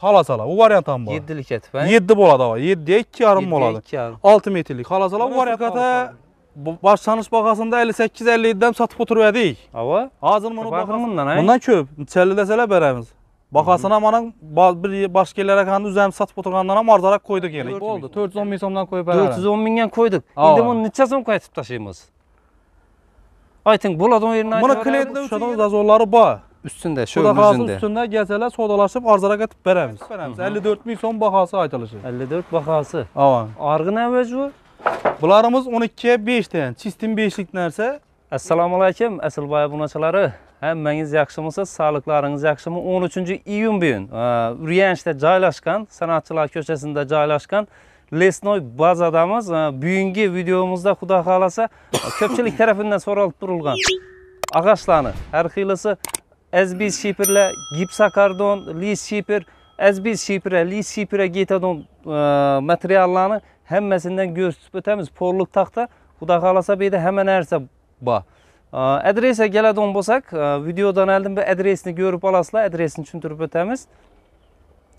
Xalasalar, bu variant ham bor. 7 lik etib, 7 bo'ladi ava, 7 2,5 bo'ladi. 6 metrlik xalasalar bu variantda boshlanish bagasında 58-57 dan sotib satib edik. Ava? Hozir buni bakasından, bundan ko'p, chelli desalar beramiz. Bakasına mana bir başka yerlere kandı üzerim satıp oturgandan ama arzarak koyduk yani. Oldu. 410 bin somdan qo'yib beraber. 410 binden koyduk. Şimdi bunu neçe som koyup taşıyımız? Ayting, bo'ladimi yerine aytın. Buna kliyetle uçuşadığınız azorları var. üstündə, şöbün üzündə. üstündə gəzələ sodalaşıb arzaraqa tipbərəmiz. 54 min son baxası aytalışı. 54 baxası. Avan. Arğı nə vəcvü? Bunlarımız 12-yə 5 deyən, çistin 5-liklərsə. Əssalamu aleyküm, əsl bayə bunaçıları. Həmməniz yaxşımısınız, sağlıqlarınız yaxşımı. 13-cü iyun bu gün Üriyənçdə caylaşqan, Sənatçılar köşəsində caylaşqan Lesnoy bazadamız bugünkü videomuzda Xuda xalasa köpçülük tərəfindən soralıb durulğan ağaçlarını, hər xilisi ez biz şipirle gipsakardon, lis şipir, ez biz şipire, lis şipire getadon e, materiallarını hemmesinden görsüpetemiz porluk takta. Xuda xalasa bir de hemen erse ba. Adrese geladon bolsak, e, videodan eldim bir adresini görüp alasla adresini çüntürüp ötemiz.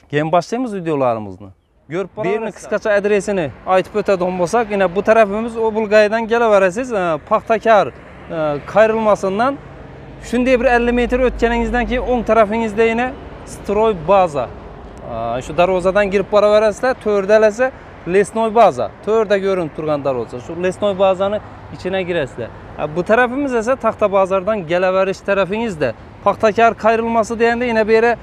Gen başlayımız videolarımızını. Görüp Birini kıskaça adresini aytıp ötedon bolsak, yine bu tarafımız Obulgay'dan geleveresiz. E, Paxtakar e, kayrılmasından shunday bir 50 metre ötkeninizden ki, on tarafınızda yine stroy baza şu darozadan girip para boraverasizlar to'rdalasi lesnoy baza to'rda görün turgan darvoza shu lesnoy bazani içine giresizler. bu tarafımız ise tahta bazardan geleveriş tarafınızda. Paxtakar kayrılması deyende yine bir yere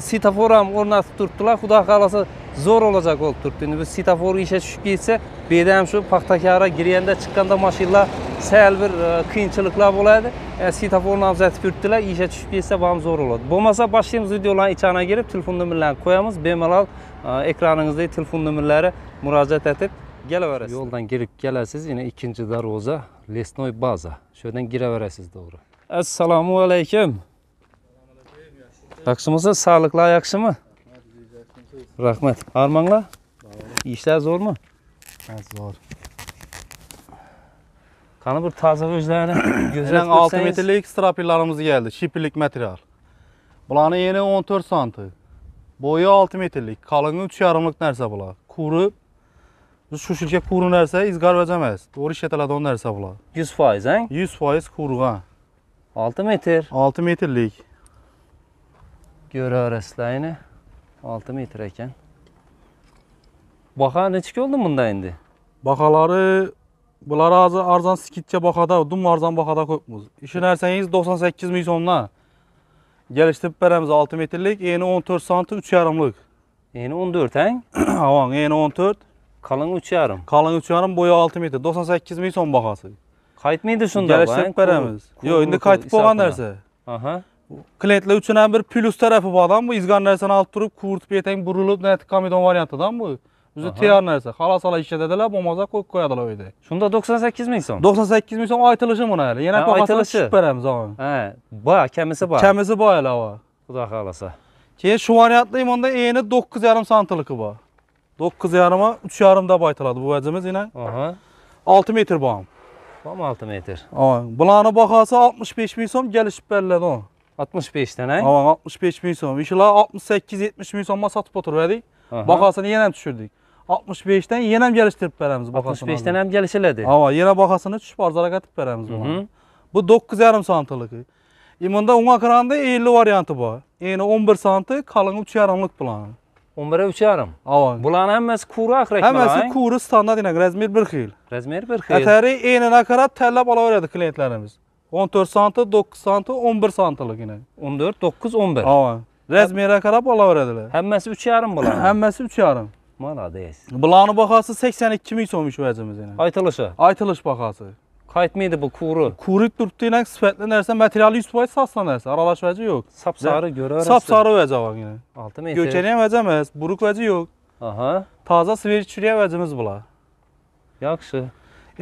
sitaforam o'rnatib turtdilar. Xudo xolasa zor olacak olib turibdi bu svetofor işe tushib ketsa bu yerda ham giriyende çıkanda kirganda chiqqanda mashinlar sal bir qiyinchiliklar e, bo'ladi e, svetoforni uzatib yuribdilar ishga tushib ketsa bu zor zo'r Bu bo'lmasa boshlaymiz videolarni ichana girip telefon nomerlarini qo'yamiz bemalol e, ekranınızda telefon nomerlari murojaat edip kelaverasiz yo'ldan girip gelersiniz yine ikinci daroza, lesnoy baza Şuradan yerdan doğru. to'g'ri assalomu alaykum sağlıklı sog'liqlar mı? Rahmet. Armanla. İşler zor mu? Evet, zor. Kanı bir taze özlerine gözlen 6 metrelik strapillarımız geldi. Şipirlik material. Bulanı yeni 14 santı. Boyu 6 metrelik. Kalınlığı 3 yarımlık nerse bula. Kuru şu şilke kuru nerse izgar vereceğiz. Doğru işletiledi o nerse bula. 100 faiz he? 100 faiz kuru kuruğa. 6 metre. 6 metrelik. Göre arasılayını. 6 metreyken. Baka ne çıkıyordu bunda indi? Bakaları bular azı arzan skitçe bakada, dum arzan bakada koymuş. İşinerseniz 98 milyonla geliştirip beremiz 6 metrelik, yeni 14 santı 3 yarımlık. Yeni 14 he? Aman yeni 14. Kalın 3 yarım. Kalın 3 yarım, boyu 6 metre. 98 milyon bakası. Kayıt mıydı şunda? Geliştirip beremiz. Yok, şimdi kayıt boğan derse. Aha. Kletle üçünün bir plus tarafı var adam bu. İzgan neresini alıp durup, kurutup yeteğin burulup, netik kamidon varyantı adam bu. Bizi tiyar neresi. Hala sala işe dediler, bombaza koyup koyadılar öyle. Şunda 98 mi son? 98 mi son? Aytılışı mı ne öyle? Yine kafasını çık verelim zaman. He, bağ, kemisi bağ. Kemisi bağ öyle ama. Bu da kalasa. Şimdi şu variantlıyım onda eğeni 9 yarım santılıkı bağ. 9 yarıma 3 yarım da baytaladı bu vecimiz yine. Aha. 6 metre bağım. Bağım 6 metre. Aa, bulanı bakarsa 65 mi son? Gelişip belledi 65 tane. Ama 65 bin son. İnşallah 68 70 bin son masat potur verdik. Bakasını yenem düşürdük. 65 tane yenem geliştirip veremiz. 65 tane hem gelişirledi. Ama yine bakasını şu parzara katıp veremiz. Hı Bu 9 yarım santılık. İmanda un akranda 50 varyantı bu. Yani 11 santı kalın 3 yarımlık bulanın. 11 3 yarım. Ama. Bulan hemen kuru akrek mi? Hemen kuru standart inek. Rezmir bir kıyıl. Rezmir bir kıyıl. Eteri en akara tellep alabiliyordu klientlerimiz. 14 santı, 9 santı, 11 santlıq yenə. 14, 9, 11. Hə. Rəzmərə qarab ala verədilər. Həmməsi 3,5 bulanı. Həmməsi 3,5. Malades. Bulanı baxası 82 min soymuş vəcimiz yenə. Aytılışı. Aytılış baxası. Qayıtmaydı bu kuru. Kuru durdu ilə sifətli nərsə, materialı 100% sasla nərsə, aralaş vəci yox. Sapsarı görərsə. Sapsarı vəcə var yenə. 6 metr. Gökəliyə vəcəməz, buruq vəci yox. Aha. Taza sivir çürüyə vəcimiz bula. Yaxşı.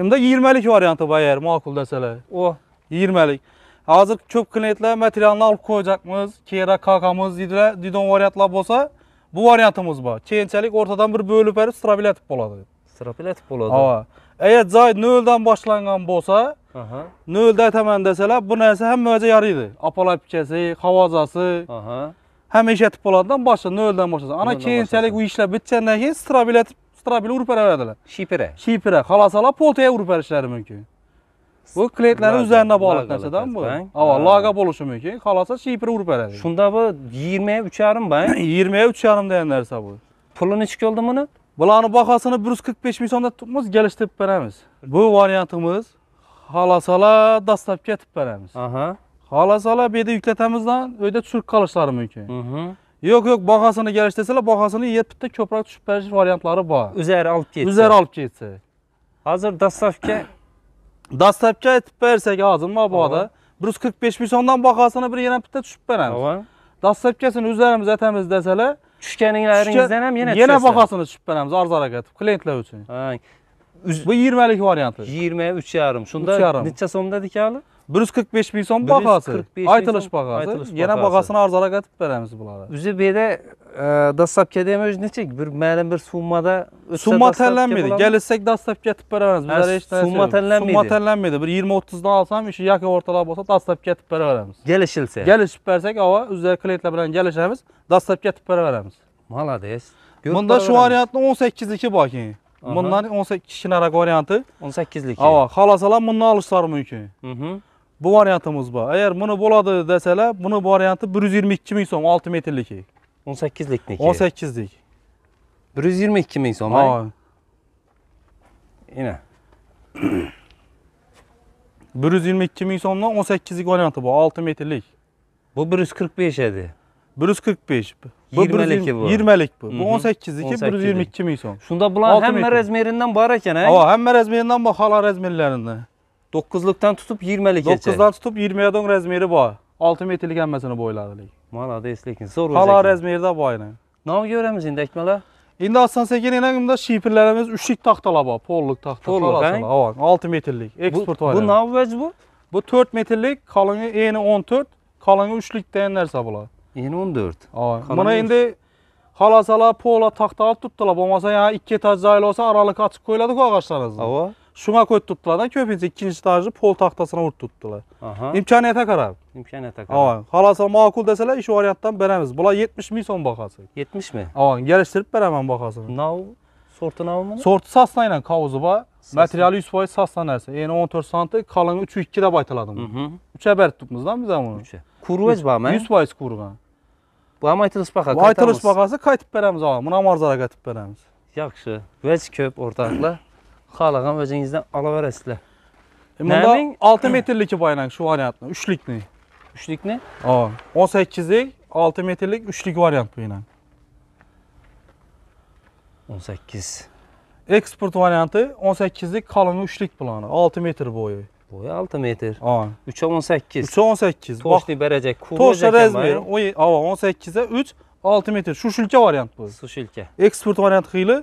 İmdə 20-lik variantı var əgər makul desələr. O. Oh. 20'lik. Hazır köp klinetle materialini alıp koyacakmız. Kera kakamız, didon variantlar bolsa bu variantımız var. Keyinchalik ortadan bir bölüp berip strabilatib bo'ladi. Strabilatib bo'ladi. Ha. Eğer zayt 0dan başlangan bolsa, aha. 0da aytaman deseler bu narsa hammaga yaraydi. Apalapkasi, havozasi, aha. Hamma ishlatib bo'ladidan boshla başla nölden boshlasa. Ana keyinchalik u ishlar bitgandan keyin strabilatib, strabil urib beraveradilar. Şipire. Shipira. Xalasalar poltaga urib berishlari mumkin. bu kletlarni o'zlarini bağlı oladi bu avval laga bo'lishi mumkin Kalasa şipir urib beradi shunda bu 20'ye 3 yarım ben. 20'ye 3 yarım degan narsa bu puli nechi bo'ldi buni bularni bahosini bir yuz qirq besh ming so'mda kelishtirib beramiz bu variantimiz xohlasalar dastlabki aytib beramiz xohlasalar bu yerda yuklatamizdan uyda tushirib qolishlari mumkin yo'q yo'q bahosini kelishtirsalar bahosini bitta ko'proq tushib berish variantlari bor o'zlari olib ketsa o'zlari olib ketsa hozir dastlabki dastlabki aytib bersak hozir mabodo bir yuz qirq besh ming so'mdan bahosini bir yana bitta tushib beramiz to'g'ri dastlabkasini o'zlarimiz aytamiz desalar tushganinglaringizdan ham yana yana bahosini tushib beramiz arzonroq harakat klientlar uchun bu yigirmalik varianti yigirma uch yarim shunda necha so'mda dikali 145 000 so'm bahosi aytilish bahosi yana bahosini arzalaga aytib beramiz bularga o'zi bu yerda dastlabkada ham o'zi necha bir ma'lum e, bir summada summa tanlanmaydi kelishsak dastlabki aytib beramiz bizlar hech narsa summa tanlanmaydi summa tanlanmaydi bir 20 30 dan olsam o'sha yakka o'rtalab bo'lsa dastlabki aytib beraveramiz kelishilsa kelishib bersak ova o'zlari klientlar bilan kelishamiz dastlabki aytib beraveramiz молодец bunda shu variantni 18ligi bor keyin bundan 18 kishilik varianti 18lik. Ha, xalasalar bundan olishlari mumkin. Mhm. bu variantimiz bor agar buni bo'ladi desalar buni varianti bir yuz yigirma ikki ming so'm olti metrliki o'n sakkizlikniki o'n sakkizlik bir yuz yigirma ikki ming so'm ha ina bir yuz yigirma ikki ming so'mdan o'n sakkizlik varianti bor olti metrlik bu bir yuz qirq besh edi bir yuz qirq besh bu yigirmaliki bu yigirmalik bu bu mhm. o'n sakkizniki bir yuz yigirma ikki ming so'm shunda bular hamma razmeridan bor ekan a ha hamma razmeridan bor xola razmerlaridan 9'lukdan tutib 20'ligacha. 9'dan tutib 20'ye don razmeri bor. 6 metrlikhammesini bo'yladilik. Malades lekin zo'r o'zak. Hala razmerda boyini. Nima ko'ramiz endi akmalar? Endi aslan sekin enagimda shipirlarimiz 3lik taxtalar bor, pollik taxta. Pollik, ha, 6 metrlik eksport bu, bu nima vej bu? Bu 4 metrlik, qolini eni 14, qolini 3lik degan narsa Eni 14. Ha, mana endi xolasalar pola taxta olib tutdilar, bo'lmasa yana 2 etaj olsa bo'lsa, oraliq ochib qo'yiladi-ku ağaçlarimizni. Şuna tuttular da köpüncə ikinci tarzı pol taxtasına vurtutdular. İmkaniyete qarar. İmkaniyete qarar. Avan. Halasa makul deseler iş variantdan bərəmiz. Bula 70 mi son baxası. 70 mi? Avan, Geliştirip beremem baxasını. Nav sortu nav mı? Sortu sasla ile kavuzu var. Materiali 100% sasla nəsə. Yani 14 santı, kalın 3 2-də baytaladım. 3-ə bər lan bizə bunu. 3-ə. Kuruvec var mı? 100% kuruğan. Bu ham aytilish bakası. Bu bakası kaytıp qaytib beramiz, buna marzaga kaytıp beramiz. Yaxshi. Vec ko'p o'rtoqlar. xohlagan o'zingizdan olaverasizlar bunda e, olti metrlik boylang shu variantni uchlikni uchlikni hop o'n sakkizlik olti metrlik uchlik variant bu yana o'n sakkiz eksport varianti o'n sakkizlik qalini uchlik plani olti metr bo'yi bo'yi olti metr 3 o'n sakkiz ucha o'n sakkiz toshli barajak toshli razmer o'n sakkiza uch olti metr shushilka variant bu sushilka eksport varianti xiyli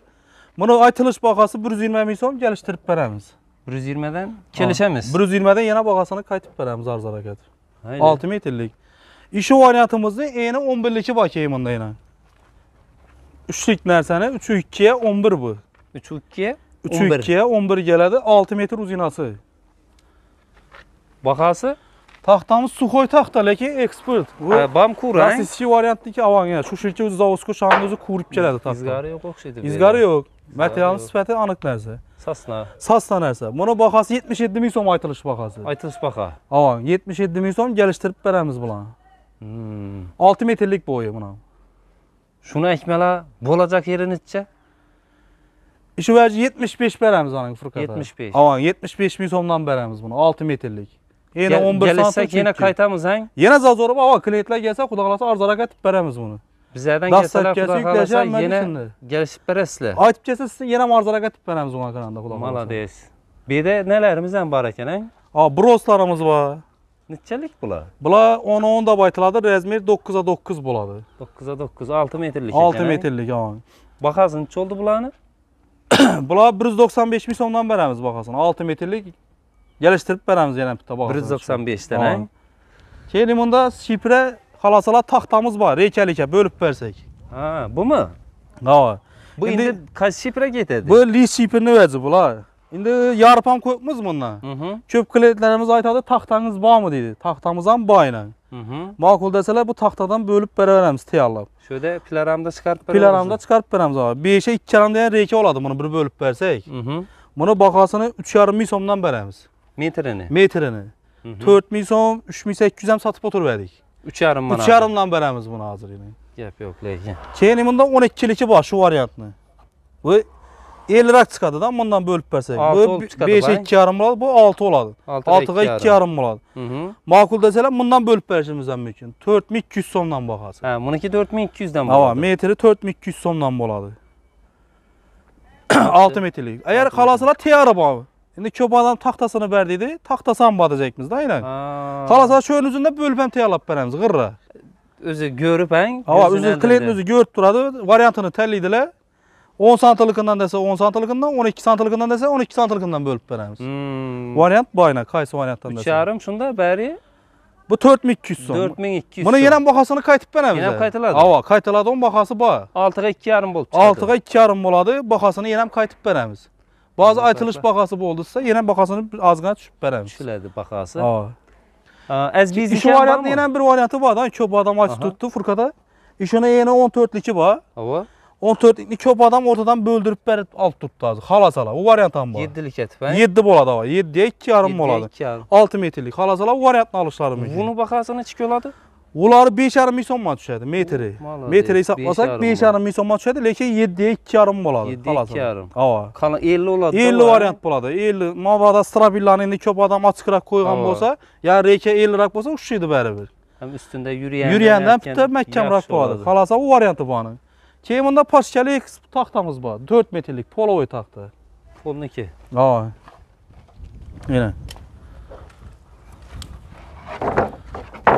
buni aytilish bahosi bir yuz yigirma ming so'm kelishtirib beramiz bir yuz yigirmadan kelishamiz bir yuz yigirmadan yana bahosini qaytib beramiz arz harakat olti metrlik ishi variantimizni eni o'n birliki bor keyin bunda yana uchlik narsani uchu ikkiga o'n bir bu uchu ikkiga uchu ikkiga o'n bir keladi olti metr uzinasi bahasi Taxtamız Suxoy taxta, lekin ekspert. bam kurang. Rossiyskiy variantniki avanga. Shu shilcha o'zi zavodskoy shahni o'zi qurib keladi taxta. Izgari yo'q o'xshaydi. Izgari yo'q. Materialning sifati aniq narsa. Sasna. Sasna narsa. Buni bahosi 77 ming so'm aytilish bahosi. Aytilish baho. Ha, 77 ming so'm kelishtirib beramiz bularni. Hmm. 6 metrlik bo'yi buni. Shuni akmalar bo'lajak yeri necha? Shu vaji 75 beramiz anaqa furqata. 75. Avang. 75 ming so'mdan beramiz buni 6 metrlik. yana 11 bir soat yana qaytamiz ang yana zal zo'r bo'lib klientlar kelsa xudo xohlasa arzalaga tip beramiz buni bizlardan kelsalar xudo xohlasa yana kelishib berasizlar aytib kelsa sizni yana arzalaga tip beramiz bu ekranda xudo молодец bu yerda nelarimiz ham bor ekan ang broslarimiz bor Neçəlik bular? Bular 10 10 da baytladı, rəzmir 9'a 9 buladı. 9'a 9, 6 metrlik. 6 metrlik, ha. Baxasın, neçə oldu bularını? bular 195 min somdan bərəmiz baxasın. 6 metrlik kelishtirib beramiz yana bitta bog' 195 yuz to'qson bunda shipra xalosalar taxtamiz bor rechalicha bo'lib bersak ha bumi ha bu endi kaç shipra ketadi bu li shipirni o'zi bular endi yorib ham ko'pmiz bundan tahtanız var aytadi taxtangiz bormi deydi taxtamiz Hı hı. ma'qul desalar bu taxtadan bo'lib beraveramiz tayyorlab shu yerda pilaramda chiqarib beramiz pilaramda Bir şey iki kere ham reka oladı buni bir bo'lib bersak buni bahosini uch yarim ming so'mdan beramiz Metreni? Metreni. 4000 so'm, 3800 ham sotib o'tirgandik. 3 yarim mana. 3 yarimdan beremiz bunu hazır endi. Gap yo'q lekin. Keyin bunda 12 var şu shu variantni. Bu 50 rak chiqadi-da bundan bölüp bersak. Bu 5 2,5 bo'ladi, bu 6 bo'ladi. 6 ga 2,5 bo'ladi. Ma'qul desalar bundan bölüp berishimiz ham mumkin. 4200 so'mdan bakarsın. Ha, buniki 4200 dan bo'ladi. Ha, metri 4200 so'mdan bo'ladi. 6 Eğer Agar qalasalar tiyari bor. Endi ko'p odam taxtasini ber deydi. Taxtasi ham badajakmiz-da aynan. Xolos, shu o'zunda bo'lib ham tayyorlab beramiz, g'irra. O'zi ko'rib ang. Ha, o'zi klient o'zi ko'rib turadi, variantini tanlaydilar. 10 santilikidan desa 10 santilikidan, 12 santilikidan desa 12 santilikidan bo'lib beramiz. Hmm. Variant boyna, qaysi variantdan desa. 3.5 shunda bari Bu 4200 so'm. 4200. Buni yana bahosini qaytib beramiz. Yana qaytiladi. Ha, qaytiladigan bahosi bor. 6 ga 2.5 bo'lib chiqadi. 6 ga 2.5 bo'ladi, bahosini yana qaytib beramiz. Bazı aytılış baxası bu oldusa, yenə baxasını azğına düşüb bərəmiş. Şülədi baxası. Ha. Az biz iki variant yenə bir variantı var da, köp adam açı tutdu furkada. İşinə yenə 14'lüki var. Hava. 14'likni köp adam ortadan böldürüb bəri alt tutdu azı. Xalasala bu variantdan var. 7'lik etmə. 7 bolada var. 7'yə 2 yarım boladı. 6 metrlik. Xalasala bu variantdan alışlarım. Bunu baxasını 2 oladı. ular besh yarim ming so'mga tushadi metri metri hisob olsak besh yarim ming so'mga tushadi lekin yettiga ikki yarim bo'ladi yetti ikki yarim hali elli bo'ladi elli variant bo'ladi elli mabodo strabillarni endi ko'p odam ochiqroq qo'ygan bo'lsa yo reka elliroq bo'lsa ushlaydi baribir ham ustunda yurgan yurgandan bitta mahkamroq bo'ladi xolos u varianti buni keyin bunda pochkali taxtamiz bor to'rt metrlik polovoy taxta polniki ha mana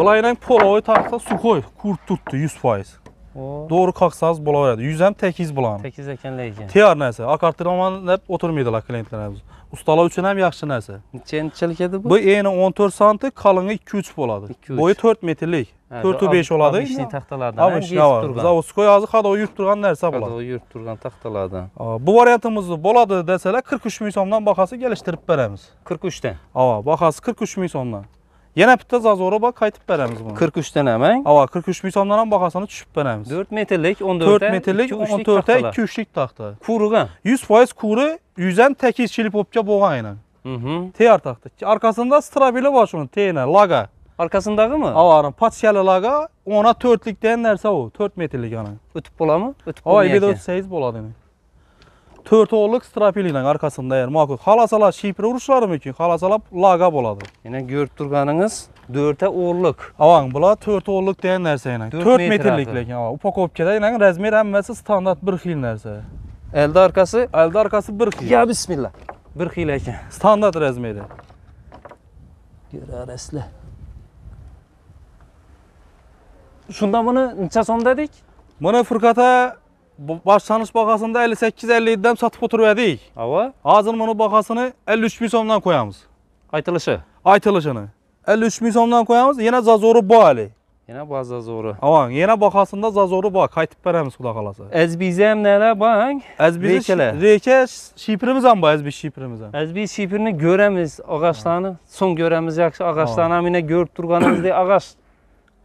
Olayın polovayı taksa su koy. Kurt tuttu 100 faiz. Doğru kalksanız bulabilirdi. 100 hem tekiz bulanım. Tekiz eken leyken. Tiyar neyse. Akartır ama hep oturmuyordular klientlerimiz. Ustala üçün hem yakışı neyse. Neçen çelikedi bu? Bu eğeni 14 sm, kalını 2-3 buladı. 2-3. Boyu 4 metrelik. 4-5 oladı. Ama taxtalardan. taktalardan. Ama işini var. Biz o su koy ağzı kadı o yurt durgan neyse buladı. o yurt durgan taktalardan. Bu variantımızı buladı deseler 43 milyon somdan bakası geliştirip 43 43'ten? Ama bakası 43 milyon somdan. Yenə pitdə zazora bax qayıtıb bərəmiz bunu. 43 dənə mən. Ava 43 misamdan baxarsan düşüb bərəmiz. 4 metrlik 14-ə 4 metrlik 14-ə 2-3-lük taxta. Kuruğa 100% kuru, yüzən təki içilib popka boğa ilə. Mhm. T artaqda. Arxasında strabili var şunun T ilə laqa. Arkasındağı mı? Avarın patiyalı laqa ona 4-lük deyən nərsə o. 4 metrlik ana. Ötüb bolamı? Ötüb bolamı. Ay bir də 8 boladı. to'rt o'g'illik strapilinang arkasida yani ma'qul halasalab shipra urishlari mumkin halasalab laga bo'ladi yana ko'rib turganingiz to'rtta o'g'illik avang bular to'rt o'g'illik degan narsa yana to'rt metrlik lekin upakovkada yana razmer hammasi standart bir xil narsa elda orqasi elda orqasi bir xil ya bismillah bir xil ekan standart razmeri ko'rasizlar shunda buni necha so'm dedik buni furkata başlanış bakasında 58-57'den satıp oturuverdik. Ava? Ağzının bunu bakasını 53 bin somdan koyamız. Aytılışı? Aytılışını. 53 bin somdan koyamız. Yine zazoru bu hali. Yine bu zazoru. Ama yine bakasında zazoru bak. Kaytıp veremiz kulak alası. Ez bizem nele bak? Ez bizi reke şiprimiz ama ez biz şiprimiz. Ez biz şiprini göremiz ağaçlarını. Son göremiz yakşı ağaçlarını amine görüp durganımız diye ağaç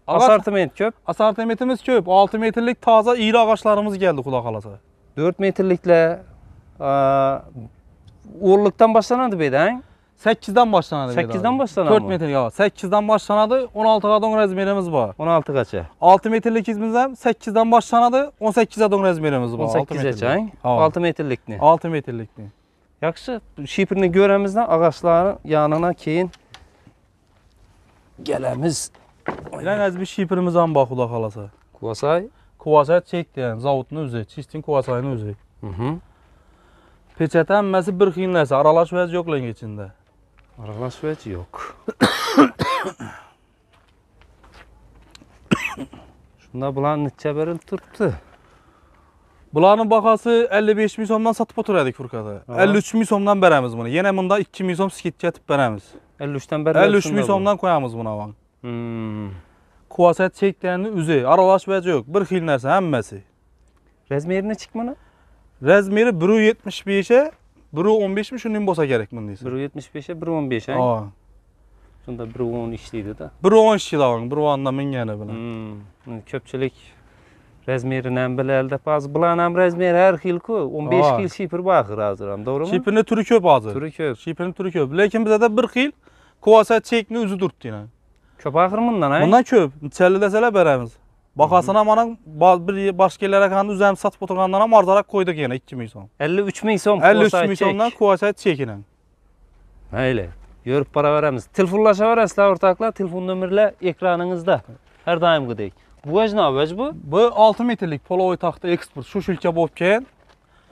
Asartiment köp. Asartimentimiz köp. 6 metrlik taza iri ağaçlarımız geldi kulak alası. 4 metrlikle uğurluktan başlanardı beyden. 8'den başlanadı. 8'den başlanadi. 4 metrelik hava. 8'den başlanadi. 16 qadon rezmerimiz var. 16 qaça? 6 metrlik izimizdə 8'den başlanadi. 18 qadon rezmerimiz var. 18 qaçan? 6 metrlikni. 6 ne? Yaxşı. Şiprini göremizden ağaçların yanına keyin gələmiz. Aynen az mhm. bir an bak ula halasa. Kuvasay? Kuvasay çekti yani zavutunu üzü. Çistin kuvasayını üzü. Hı hı. Peçeten mesela bir xiyinlesi. Aralaş vəz yok lan içinde. Aralaş vəz yok. Şunda bulan neçə verin tırptı. Bulanın bakası 55 min somdan satıp oturadık Furkat'a. 53 min somdan beremiz bunu. Yine bunda 2 min som skit getip beremiz. 53'ten beremiz. 53 min somdan koyamız buna bak. Hmm. Kvasat cheklarni uzi, aralashmasi yo'q. Bir xil narsa hammasi. Razmerini chikmini? Razmeri 1.75 e 1.15 mi shundan bo'lsa kerak bundaysi. 1.75 e 1.15 a? Ha. Shunda 1.10 ishlaydi-da. 1.10 ishlaydi, 1.10 dan mingani bilan. Hmm. Ko'pchilik Rezmeri ham biladi. Hozir bularni ham razmeri har xil-ku. 15 xil shipir bor hozir ham, to'g'rimi? Shipirni turi ko'p hozir. Turi ko'p. Shipirni turi ko'p. Lekin bizada bir xil üzü chekni yine. Yani. Çöp axırmından, hə? Bundan köp. Çəlləsələ bərəmiz. Baxasına mana bir başqa yerlərə qanda üzərim satıb oturğandan mardaraq qoyduq yenə 2 min so'm. 53 min so'm 53 min so'mdan kvasayt çekinən. Mayli. Yörüb para verəmiz. Telefonlaşa verəsizlər ortaqlar. Telefon nömrələr ekranınızda. Hər daim qıdayıq. Bu vaj nə vaj bu? Bu 6 metrlik polovoy taxta eksport. Şu şülkə bobken.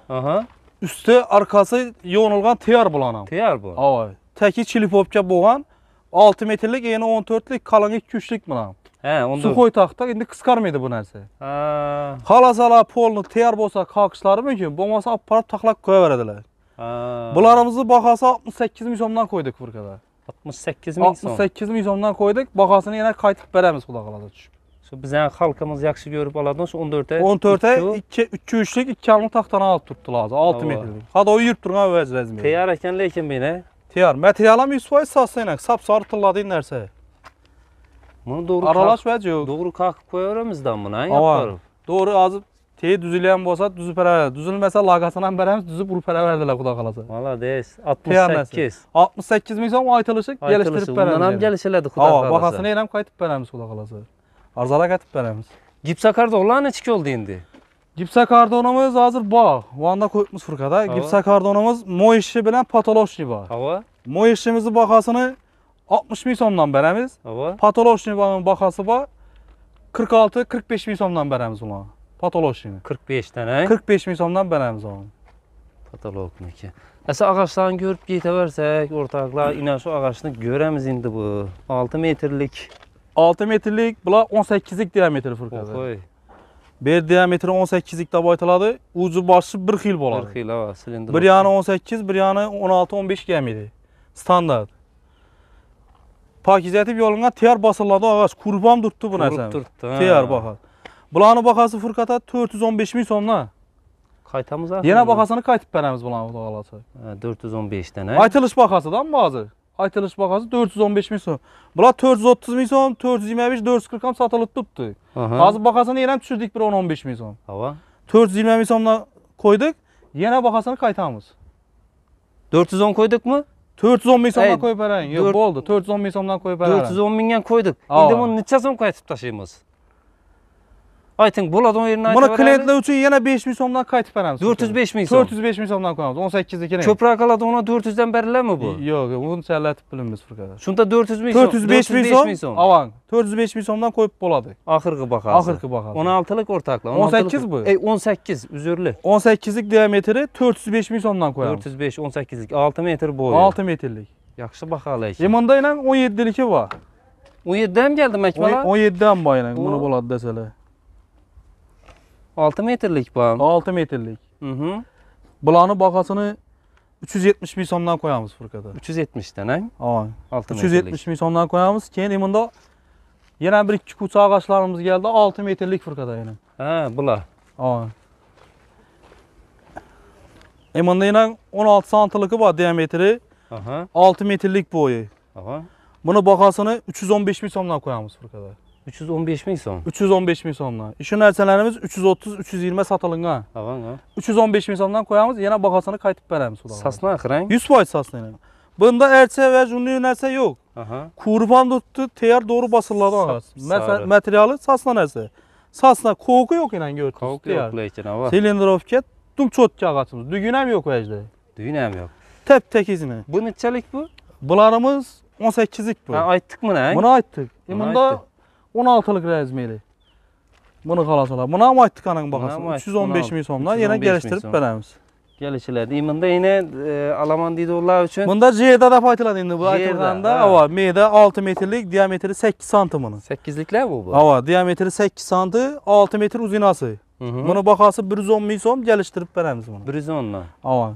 Aha. Üstü arkası yoğunulğan tiyar bulanam. Tiyar bu. Avay. Təki çilip bobka boğan. 6 metrelik yine 14lik, kalan 2-3'lik mi lan? He, onda. Suxoy şimdi kıskar mıydı bu nərsə. Hə. Xalasalar polnu teyar bolsa kalkışları mümkün, olmasa aparıb taklak koyu verədilər. Hə. Bunlarımızı baxası 68 milyondan koyduk qoyduq fırqada. 68 milyon 68 milyondan koyduk, qoyduq, yine yenə beremiz verəmiz Qulaq alaca düşüb. halkımız bizə xalqımız yaxşı görüb aladan so 14-ə 14-ə 2 2 3-lük 2 kalın taxtanı alıb 6 metrlik. Hadi o yürüb durğan əvvəz rəzmi. Teyar ekan lekin Tiyar, materiala 100% saslayınaq, sapsarı tılladın nərsə. Bunu doğru Aralaş vəc yox. Doğru kalkıp koyarımızdan buna, yaparım. Doğru azıb Teyi düzüleyen bolsa düzü pərəvər. mesela laqasından bərəmiz düzü bur pərəvərdirlər Xuda qalasa. Valla deyəs 68. 68 min son aytılışıq gəlişdirib bərəmiz. Ondan ham gəliş elədi Xuda qalasa. Baxasını eləm qayıtıb bərəmiz Xuda qalasa. Arzala qayıtıb bərəmiz. Gipsakar da oğlan neçik oldu indi? gipsokardonimiz hozir bor vanda qo'yibmiz firkada gipsokardonimiz moyishi bilan Patoloşni bor hova moyishimizni bahosini 60 ming so'mdan beramiz hova patoloshniy bahosi bor qirq olti qirq besh ming so'mdan beramiz ulan. Patoloşni. 45 tane. 45 bin besh ming so'mdan beramiz ne ki? asa ağaçlarını görüp getaversak ortaklar inan şu ağaçını göremiz indi bu 6 metrlik 6 metrlik bula 18'lik diametr Oh, ber diametri 18lik deb aytiladi başı boshi 1 xil bo'ladi 1 xil ha silindr bir yani 18 bir yani 16 15 gemiydi standart standart pakizatib yolingan tiyar basırladı ağaç kurban durdu bu nesem kurib turibdi tiyar baho bularni bahosi furkata 415 ming so'mdan qaytamiz yana bahosini qaytib beramiz bularni xudo xohlasa 415 aytılış aytilish da mı bazı aytilish bahosi 415 ming so'm bular 430 ming so'm 425 440 ham sotilib tuttu. Bazı bahosini yana tushirdik bir 10-15 ming so'm hova 420 ming so'mdan qo'ydik yana bahosini qaytamiz 410 qo'ydikmi 410 ming so'mdan qo'yib beraylik yo'q bo'ldi 410 ming so'mdan qo'yib beraylik 410 mingdan qo'ydik endi bunu necha so'm kaytıp tashlaymiz Ayting buladı o yerine. Bunu klientler için yine 5000 somdan kayıt veririz. 405 milyon. 405 milyon somdan koyarız. 18 ikine. Köprü akaladı ona 400'den verirler mi bu? Yok yok. Bunu seyretip bilmemiz bu kadar. Şunda 400 milyon. 405 milyon. Som. Avan. 405 milyon somdan koyup buladı. Ahırkı bakarız. Ahırkı bakarız. 16 lık ortakla. 18 bu. E, 18. Üzürlü. 18'lik diametre 405 milyon somdan koyarız. 405, 18'lik. 6 metr boyu. 6 metrlik. Yakışı bakalım. Limanda ile 17'lik var. 17'den mi geldi Mekmal'a? 17'den bayılın. Bu... Bunu buladı deseler. 6 metrelik bağım. 6 metrelik. Hı bakasını 370 bin somdan koyamız Furkat'a. 370 denen. Aynen. 6 370 bin somdan koyamız. Keyin imanda yine bir iki kutu ağaçlarımız geldi. 6 metrelik Furkat'a yine. Ha bula. Aynen. Imanda yine 16 santilik'i var diametri. Aha. 6 metrelik boyu. Aha. Bunu bakasını 315 bin somdan koyamız Furkat'a. 315 ming so'm 315 ming so'mdan İşin narsalarimiz 330 320 sotilingan ha. 315 ming koyamız yine bakasını bahosini qaytib o da. sasna qirang 100% boy sasna bunda archa va yok. Aha. Kurban ko'rib ham doğru tayyor dori bosiladi materiali sasna narsa sasna kovuki yo'q enanga kovuki yo'q lekin silindrovka dum cho'tka ag'atimiz dugini ham yok. vajda dugini ham yo'q tap tekizini bu nechalik bu bularimiz 18lik ne? aytdikmi buni aytdik bunda 16'lık rezmeli. Bunu kalasalar. Buna mı aytdıq anan baxasın? 315 min somdan yenə gəlişdirib beləmiz. Gəlişlədi. İmində yenə e, alaman deydi onlar Bunda C'də də paytıladı indi bu aytılğanda. Ava. medə 6 metrlik, diametri 8 santimini. 8'liklər bu bu. Ava. diametri 8 santı, 6 metre uzinası. Bunu baxası 110 min som geliştirip beləmiz bunu. 110-la. Hava.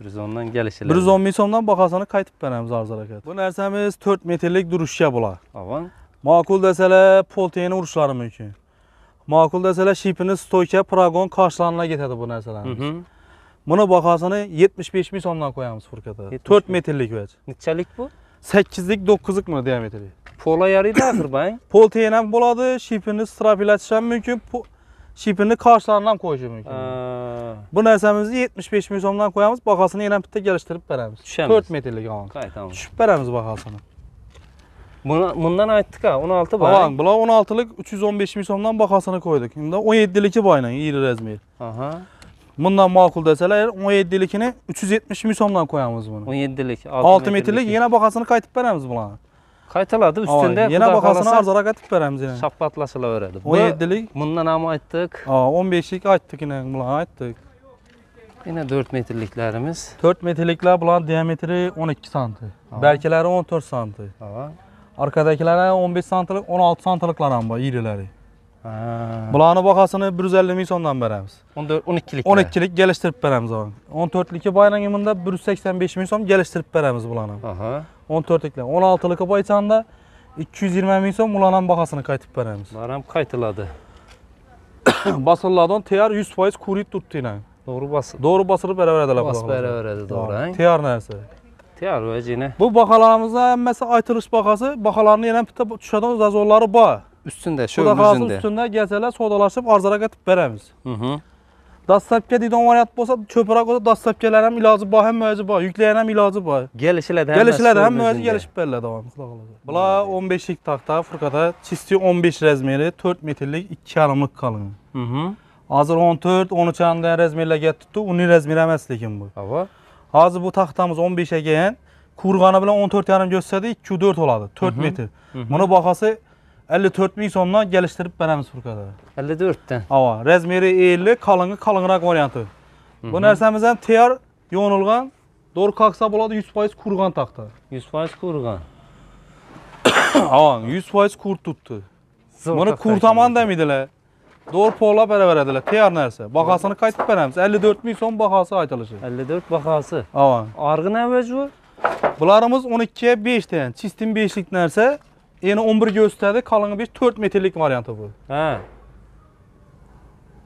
Brizondan 110 Brizon misomdan baxasanı qayıtıb bənəmiz arz hərəkət. Bu nərsəmiz 4 metrlik duruşya bula. Ava. Makul deseler polteyni uruşları mümkün. Makul deseler şipini stoyka, pragon karşılarına getirdi bu neselelerimiz. Buna bakasını 75 mi sonuna koyamız furkata. 4 metrelik veç. Neçelik bu? 8'lik 9'luk mu diametri? Pola yarıydı akır bayın. Pol teyenem boladı, şipini strafilatışan mümkün. Şipini karşılarından koyuşu mümkün. Aa. Bu nesemizi 75 mi sonuna koyamız. Bakasını yine bitti geliştirip veremiz. 4 metrelik alan. Gayet tamam. Şüp veremiz bakasını bundan artık ha 16 bay. Aman bula 16'lık 315 bin somdan bakasını koyduk. Şimdi 17 17'liki bayla iyi rezmeyil. Aha. Bundan makul deseler 17'likini 370 bin somdan koyamız bunu. 17'lik 6, 6 metrlik yine bakasını kaytıp veremiz buna. Qaytaladı üstündə. yine bakasını arzara qatıb bərəmiz yenə. Şaplatlasıla öyrədi. 17-lik. Bundan ama aytdıq. Ha, 15-lik aytdıq yenə, bulan aytdıq. Yenə 4 metrliklərimiz. 4 metrliklər bulan diametri 12 santı. Bərkələri 14 santı. Ha. Arkadakilere 15 santalık, 16 santalıklar ama iğrileri. Bularning bahosini 150 bin sondan veririz. 12'lik 12 lik kelishtirib beramiz geliştirip 14 14'lik bayram bunda 185 so'm kelishtirib bin son geliştirip veririz bulağının. 14'likle. 16'lık bayçanda 220 so'm son bulağının bakasını kayıtıp veririz. Bulağının qaytiladi. Basırladın, TR 100% kuruyup tuttu yine. Doğru basılıp. Doğru basılıp beraber edilir. Bas beraber edilir. Doğru. doğru. TR ixtiyar özünə. Bu baxalarımızda məsəl aytırış baxası, baxalarını yenə pitə düşədən zazolları ba. Üstündə, şömüzündə. Budaqasının üstündə gəzələr sodalaşıb arzara qatıb bərəmiz. Mhm. Dastapka dedim variant bolsa köpərə qoza dastapkalarım ilacı ba, həm mövzu ba, yükləyənəm ilacı ba. Gəlişilə də həm gəlişilə də həm mövzu gəlişib belə davamlıq olacaq. Bula 15-lik taxta, fırqada çisti 15 rəzmeri, 4 metrlik 2 yarımlıq qalınlıq. Mhm. Hazır 14, 13 andan rəzmerlə gətirdi. Uni rəzmirə məslikin bu. Hava. Az bu taxtamiz 15 ekan. Kurgani bilan 14,5 ko'rsadik, Q4 oladi. 4 metre. Buni bakası 54 ming so'mdan kelishtirib beramiz furkada. 54 dan. Ha, razmeri 50, qalingi qalinroq varianti. Bu narsamiz tr tayyor yo'nilgan, dor qaqsa bo'ladi, 100% kurgan tahta. 100% kurgan. Ha, 100% kurt tuttu. tutdi. Buni kurtaman demaydilar. Doğru puanla bərabər edilər. Tiyar nərsə. Baxasını qayıtıb bərəmiz. 54 min son bakası aytılışır. 54 baxası. Avan. Arğı nə vəc bu? Bunlarımız 12'ye 5 deyən. Çistin 5'lik nərsə. Yəni 11 gösterdi. Qalını bir 4 metrlik variantı bu. Hə.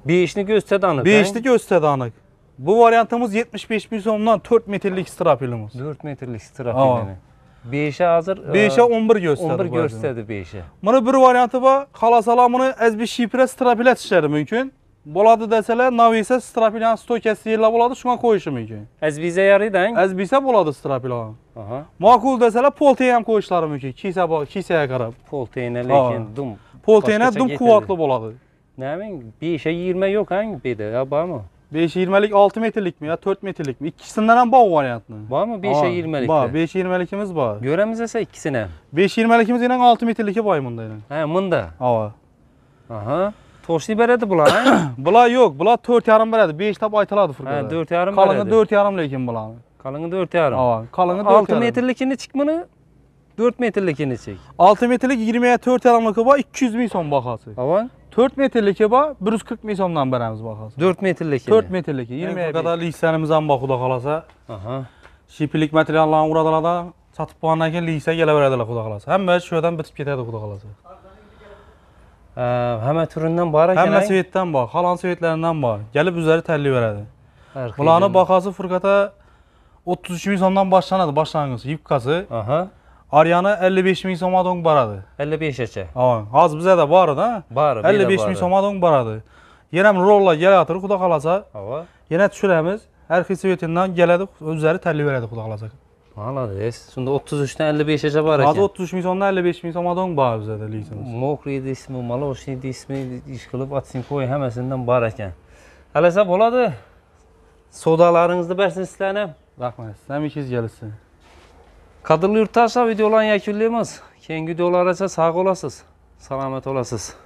5'ni göstərdi anıq. 5'ni gösterdi anıq. Bu variantımız 75 min sonundan 4 metrlik strapilimiz. 4 metrlik strapilimiz. 5 beshi hozir beshi o'n bir ko'rsatadi o'n bir ko'rsatadi beshi buni bir varianti bor halasalar buni azbi shipra strapilat ishlari mumkin bo'ladi desalar navisa strapilani stokasi yerlar bo'ladi shunga qo'yishi mumkin azbiza yaraydi azbiza bo'ladi strapila ma'qul desalar poltey ham qo'yishlari mumkin kisa kisaga qarab polteyni lekin dum polteyni dum quvvatli bo'ladi nima 5'e 20 yok hangi bir de ya bana. 5.20'lik 6 metrelik mi ya? 4 metrelik mi? İkisinden hem bağ variantlı. Var mı 5'e 20'lik? Bağ. 5'e 20'likimiz bağ. Göremiz ise ikisine. 5'e 20'likimiz yine 6 metrelik bağ bunda yine. He mında. Ava. Aha. Toşli beredi bula ha? bula yok. Bula 4 yarım beredi. 5 tab aytıladı fırkada. He 4 yarım beredi. Kalını 4 yarım lekin bula. Kalını 4 yarım. Ava. Kalını 4 6 yarım. metrelikini çıkmanı 4 metrelikini çek. 6 metrelik 20'ye 4 yarımlık bağ 200 bin son bakası. Ava. 4 metrlik keba 140 ming so'mdan beramiz bahosi. 4 metrlik. 4 metrlik. 20 qadar lissanimiz ham bor xudo xolasa. Aha. Shipilik materiallarni uradilar, sotib bo'lgandan keyin lissa kelaveradilar Hem xolasa. Hammasi shu yerdan bitib ketadi xudo xolasa. hamma turidan bor ekan. Hamma svetdan bor, qalon svetlaridan bor. Kelib o'zlari tanlayveradi. Bularning bakası furkata 33 ming so'mdan boshlanadi, boshlang'ich Aha. Aryanı 55 min somadon baradı. 55 eçe. Az bize de barı da. Barı. 55 min somadon baradı. Yenə rolla gələ atırıq, xuda qalasa. Hava. Yenə düşürəmiz. Hər xisvetindən gələdi, özləri təllif elədi xuda qalasa. Malades. Şimdi 33'ten 55 yaşa var. Az 33 milyondan 55 milyon amadan bağ üzerinde lisanız. Mokriydi ismi, Maloşiydi ismi, işkılıp Atsinkoy hemesinden barəken. Hələ səb oladı. Sodalarınızda bərsiniz sizlənəm. Rahmet, sizləm ikiz gəlirsin. Kadırlı yurttaşlar video olan yakınlayamaz. Kendi dolarasa sağ olasız. Selamet olasız.